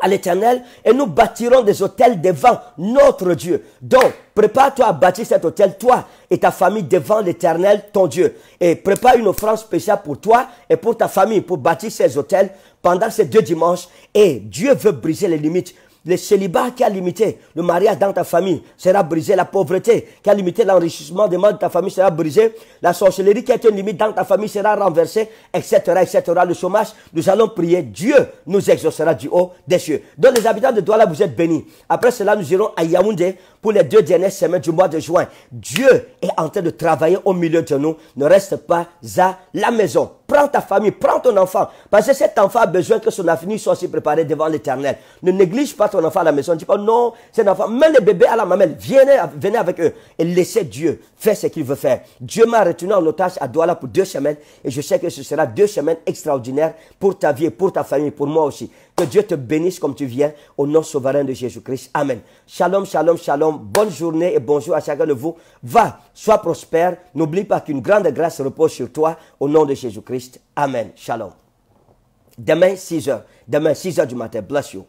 à l'éternel et nous bâtirons des hôtels devant notre Dieu. Donc, prépare-toi à bâtir cet hôtel, toi et ta famille devant l'éternel, ton Dieu. Et prépare une offrande spéciale pour toi et pour ta famille pour bâtir ces hôtels pendant ces deux dimanches. Et Dieu veut briser les limites le célibat qui a limité le mariage dans ta famille sera brisé. La pauvreté qui a limité l'enrichissement des membres de ta famille sera brisée. La sorcellerie qui a été limite dans ta famille sera renversée, etc., etc. Le chômage, nous allons prier. Dieu nous exaucera du haut des cieux. Donc les habitants de Douala, vous êtes bénis. Après cela, nous irons à Yaoundé pour les deux dernières semaines du mois de juin. Dieu est en train de travailler au milieu de nous. Ne reste pas à la maison. Prends ta famille, prends ton enfant. Parce que cet enfant a besoin que son avenir soit aussi préparé devant l'éternel. Ne néglige pas ton enfant à la maison. Ne dis pas non, c'est enfant. Mets le bébé à la mamelle. Venez, venez avec eux. Et laissez Dieu faire ce qu'il veut faire. Dieu m'a retenu en otage à Douala pour deux semaines. Et je sais que ce sera deux semaines extraordinaires pour ta vie pour ta famille, pour moi aussi. Que Dieu te bénisse comme tu viens, au nom souverain de Jésus-Christ. Amen. Shalom, shalom, shalom. Bonne journée et bonjour à chacun de vous. Va, sois prospère. N'oublie pas qu'une grande grâce repose sur toi, au nom de Jésus-Christ. Amen. Shalom. Demain, 6 h Demain, 6 h du matin. Bless you.